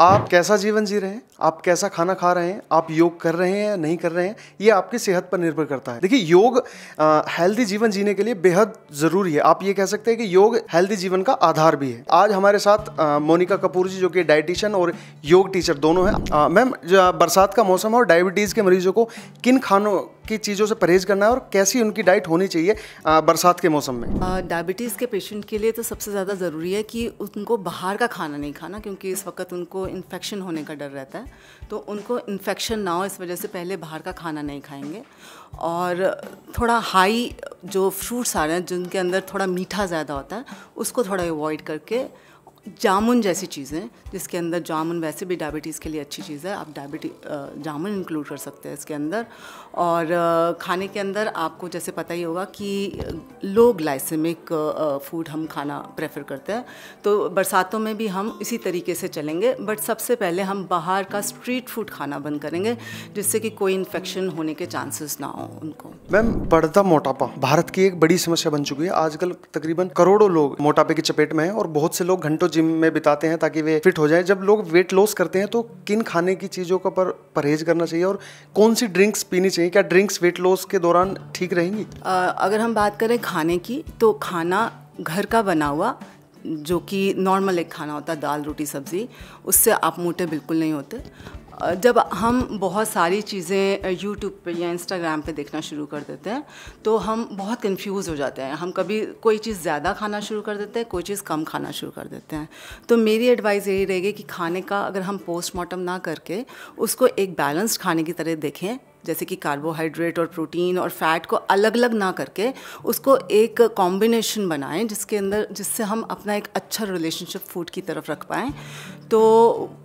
आप कैसा जीवन जी रहे हैं आप कैसा खाना खा रहे हैं आप योग कर रहे हैं या नहीं कर रहे हैं ये आपकी सेहत पर निर्भर करता है देखिए योग हेल्दी जीवन जीने के लिए बेहद ज़रूरी है आप ये कह सकते हैं कि योग हेल्दी जीवन का आधार भी है आज हमारे साथ मोनिका कपूर जी जो कि डाइटिशियन और योग टीचर दोनों हैं मैम बरसात का मौसम है और डायबिटीज़ के मरीजों को किन खानों की चीज़ों से परहेज करना है और कैसी उनकी डाइट होनी चाहिए बरसात के मौसम में डायबिटीज़ के पेशेंट के लिए तो सबसे ज़्यादा ज़रूरी है कि उनको बाहर का खाना नहीं खाना क्योंकि इस वक्त उनको इन्फेक्शन होने का डर रहता है तो उनको इन्फेक्शन ना हो इस वजह से पहले बाहर का खाना नहीं खाएंगे और थोड़ा हाई जो फ्रूट्स आ रहे हैं जिनके अंदर थोड़ा मीठा ज़्यादा होता है उसको थोड़ा अवॉइड करके जामुन जैसी चीज़ें जिसके अंदर जामुन वैसे भी डायबिटीज़ के लिए अच्छी चीज़ है आप डायबिटी जामुन इंक्लूड कर सकते हैं इसके अंदर और खाने के अंदर आपको जैसे पता ही होगा कि लो ग्लाइसेमिक फूड हम खाना प्रेफर करते हैं तो बरसातों में भी हम इसी तरीके से चलेंगे बट सबसे पहले हम बाहर का स्ट्रीट फूड खाना बंद करेंगे जिससे कि कोई इन्फेक्शन होने के चांसेस ना हो उनको मैम बढ़ता मोटापा भारत की एक बड़ी समस्या बन चुकी है आजकल तकरीबन करोड़ों लोग मोटापे की चपेट में हैं और बहुत से लोग घंटों जिम में बिताते हैं ताकि वे फिट हो जाएं जब लोग वेट लॉस करते हैं तो किन खाने की चीज़ों का पर परहेज करना चाहिए और कौन सी ड्रिंक्स पीनी चाहिए क्या ड्रिंक्स वेट लॉस के दौरान ठीक रहेंगी अगर हम बात करें खाने की तो खाना घर का बना हुआ जो कि नॉर्मल एक खाना होता है दाल रोटी सब्ज़ी उससे आप मोटे बिल्कुल नहीं होते जब हम बहुत सारी चीज़ें यूट्यूब पे या इंस्टाग्राम पे देखना शुरू कर देते हैं तो हम बहुत कंफ्यूज हो जाते हैं हम कभी कोई चीज़ ज़्यादा खाना शुरू कर देते हैं कोई चीज़ कम खाना शुरू कर देते हैं तो मेरी एडवाइस यही रहेगी कि खाने का अगर हम पोस्टमार्टम ना करके उसको एक बैलेंस्ड खाने की तरह देखें जैसे कि कार्बोहाइड्रेट और प्रोटीन और फैट को अलग अलग ना करके उसको एक कॉम्बिनेशन बनाएं जिसके अंदर जिससे हम अपना एक अच्छा रिलेशनशिप फूड की तरफ रख पाएँ तो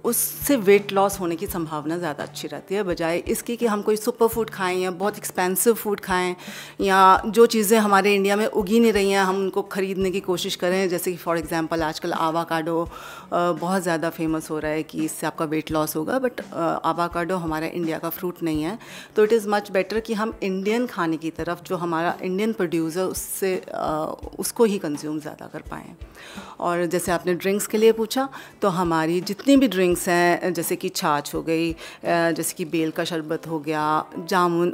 उससे वेट लॉस होने की संभावना ज़्यादा अच्छी रहती है बजाय इसकी कि हम कोई सुपर फूड खाएँ या बहुत एक्सपेंसिव फूड खाएँ या जो चीज़ें हमारे इंडिया में उगी नहीं रही हैं हम उनको ख़रीदने की कोशिश करें जैसे कि फॉर एग्ज़ाम्पल आजकल आवाकाडो बहुत ज़्यादा फेमस हो रहा है कि इससे आपका वेट लॉस होगा बट आवाकाडो हमारा इंडिया का फ्रूट नहीं है तो इट इज़ मच बेटर कि हम इंडियन खाने की तरफ जो हमारा इंडियन प्रोड्यूसर उससे उसको ही कंज्यूम ज़्यादा कर पाएँ और जैसे आपने ड्रिंक्स के लिए पूछा तो हमारी जितनी भी ड्रिंक्स हैं जैसे कि छाछ हो गई जैसे कि बेल का शरबत हो गया जामुन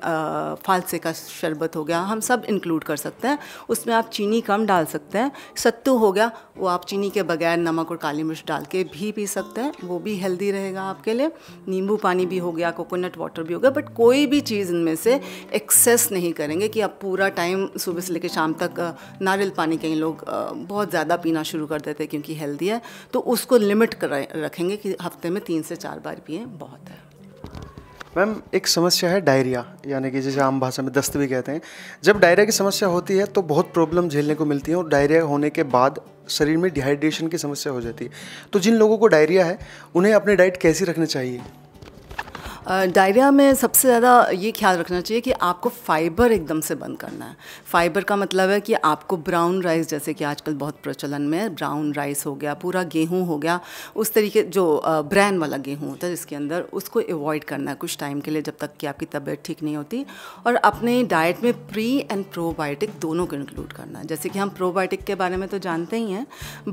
फालसे का शरबत हो गया हम सब इंक्लूड कर सकते हैं उसमें आप चीनी कम डाल सकते हैं सत्तू हो गया वो आप चीनी के बगैर नमक और काली मिर्च डाल के भी पी सकते हैं वो भी हेल्दी रहेगा आपके लिए नींबू पानी भी हो गया कोकोनट वाटर भी हो गया बट कोई कोई भी चीज़ इनमें से एक्सेस नहीं करेंगे कि आप पूरा टाइम सुबह से लेकर शाम तक नारियल पानी कई लोग बहुत ज़्यादा पीना शुरू कर देते हैं क्योंकि हेल्दी है तो उसको लिमिट कर रखेंगे कि हफ्ते में तीन से चार बार पिए बहुत है मैम एक समस्या है डायरिया यानी कि जिसे आम भाषा में दस्त भी कहते हैं जब डायरिया की समस्या होती है तो बहुत प्रॉब्लम झेलने को मिलती है और डायरिया होने के बाद शरीर में डिहाइड्रेशन की समस्या हो जाती है तो जिन लोगों को डायरिया है उन्हें अपनी डाइट कैसी रखनी चाहिए डायरिया में सबसे ज़्यादा ये ख्याल रखना चाहिए कि आपको फाइबर एकदम से बंद करना है फाइबर का मतलब है कि आपको ब्राउन राइस जैसे कि आजकल बहुत प्रचलन में है ब्राउन राइस हो गया पूरा गेहूँ हो गया उस तरीके जो ब्रैन वाला गेहूँ होता है जिसके अंदर उसको एवॉइड करना है कुछ टाइम के लिए जब तक कि आपकी तबीयत ठीक नहीं होती और अपने डाइट में प्री एंड प्रोबायोटिक दोनों को इंक्लूड करना है जैसे कि हम प्रोबायोटिक के बारे में तो जानते ही हैं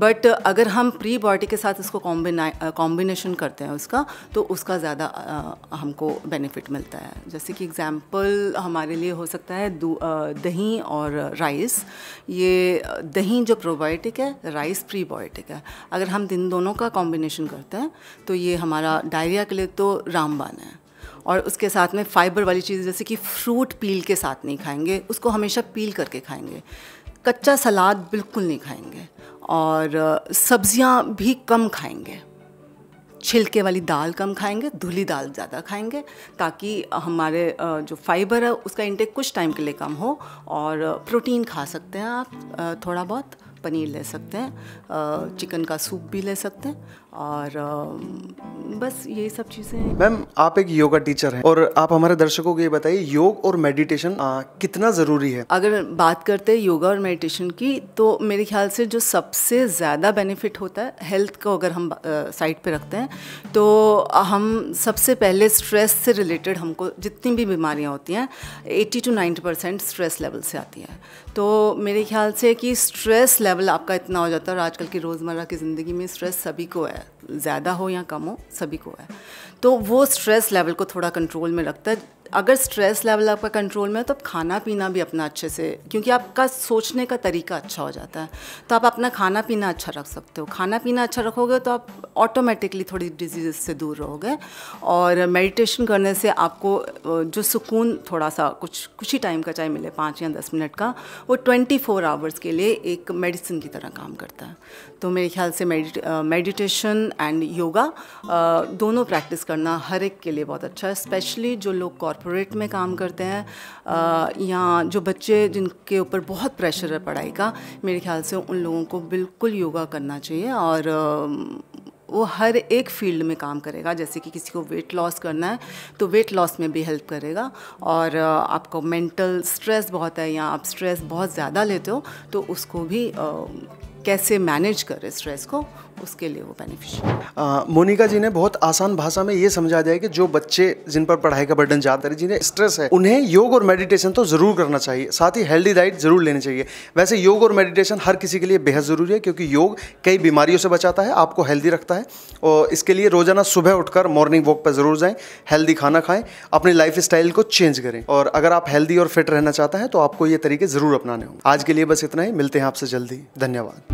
बट अगर हम प्री के साथ उसको कॉम्बिनेशन करते हैं उसका तो उसका ज़्यादा हमको बेनिफिट मिलता है जैसे कि एग्ज़ाम्पल हमारे लिए हो सकता है दही और राइस ये दही जो प्रोबायोटिक है राइस प्रीबायोटिक है अगर हम दिन दोनों का कॉम्बिनेशन करते हैं तो ये हमारा डायरिया के लिए तो रामबान है और उसके साथ में फाइबर वाली चीज़ जैसे कि फ्रूट पील के साथ नहीं खाएंगे उसको हमेशा पील करके खाएंगे कच्चा सलाद बिल्कुल नहीं खाएंगे और सब्जियां भी कम खाएंगे छिलके वाली दाल कम खाएंगे धुली दाल ज़्यादा खाएंगे ताकि हमारे जो फाइबर है उसका इंटेक कुछ टाइम के लिए कम हो और प्रोटीन खा सकते हैं आप थोड़ा बहुत पनीर ले सकते हैं चिकन का सूप भी ले सकते हैं और बस यही सब चीज़ें हैं मैम आप एक योगा टीचर हैं और आप हमारे दर्शकों को ये बताइए योग और मेडिटेशन कितना ज़रूरी है अगर बात करते हैं योगा और मेडिटेशन की तो मेरे ख्याल से जो सबसे ज़्यादा बेनिफिट होता है हेल्थ को अगर हम साइड पर रखते हैं तो हम सबसे पहले स्ट्रेस से रिलेटेड हमको जितनी भी बीमारियाँ होती हैं 80 टू 90 परसेंट स्ट्रेस लेवल से आती है तो मेरे ख्याल से कि स्ट्रेस लेवल लेवल आपका इतना हो जाता है और आजकल की रोज़मर्रा की ज़िंदगी में स्ट्रेस सभी को है ज़्यादा हो या कम हो सभी को है तो वो स्ट्रेस लेवल को थोड़ा कंट्रोल में रखता है अगर स्ट्रेस लेवल आपका कंट्रोल में है तो आप खाना पीना भी अपना अच्छे से क्योंकि आपका सोचने का तरीका अच्छा हो जाता है तो आप अपना खाना पीना अच्छा रख सकते हो खाना पीना अच्छा रखोगे तो आप ऑटोमेटिकली थोड़ी डिजीज से दूर रहोगे और मेडिटेशन करने से आपको जो सुकून थोड़ा सा कुछ कुछ ही टाइम का चाहे मिले पाँच या दस मिनट का वो ट्वेंटी फोर आवर्स के लिए एक मेडिसिन की तरह काम करता है तो मेरे ख्याल से मेडिटेशन एंड योगा uh, दोनों प्रैक्टिस करना हर एक के लिए बहुत अच्छा है स्पेशली जो लोग कॉरपोरेट में काम करते हैं uh, या जो बच्चे जिनके ऊपर बहुत प्रेशर है पढ़ाई का मेरे ख्याल से उन लोगों को बिल्कुल योगा करना चाहिए और um, वो हर एक फील्ड में काम करेगा जैसे कि किसी को वेट लॉस करना है तो वेट लॉस में भी हेल्प करेगा और uh, आपको मेंटल स्ट्रेस बहुत है या आप स्ट्रेस बहुत ज़्यादा लेते हो तो उसको भी कैसे मैनेज करें स्ट्रेस को उसके लिए वो बेनिफिशियल मोनिका जी ने बहुत आसान भाषा में ये समझा दिया कि जो बच्चे जिन पर पढ़ाई का बर्डन ज़्यादा है जिन्हें स्ट्रेस है उन्हें योग और मेडिटेशन तो ज़रूर करना चाहिए साथ ही हेल्दी डाइट ज़रूर लेनी चाहिए वैसे योग और मेडिटेशन हर किसी के लिए बेहद ज़रूरी है क्योंकि योग कई बीमारियों से बचाता है आपको हेल्दी रखता है और इसके लिए रोज़ाना सुबह उठकर मॉर्निंग वॉक पर ज़रूर जाएँ हेल्दी खाना खाएँ अपनी लाइफ स्टाइल को चेंज करें और अगर आप हेल्दी और फिट रहना चाहते हैं तो आपको ये तरीके ज़रूर अपनाने होंगे आज के लिए बस इतना ही मिलते हैं आपसे जल्दी धन्यवाद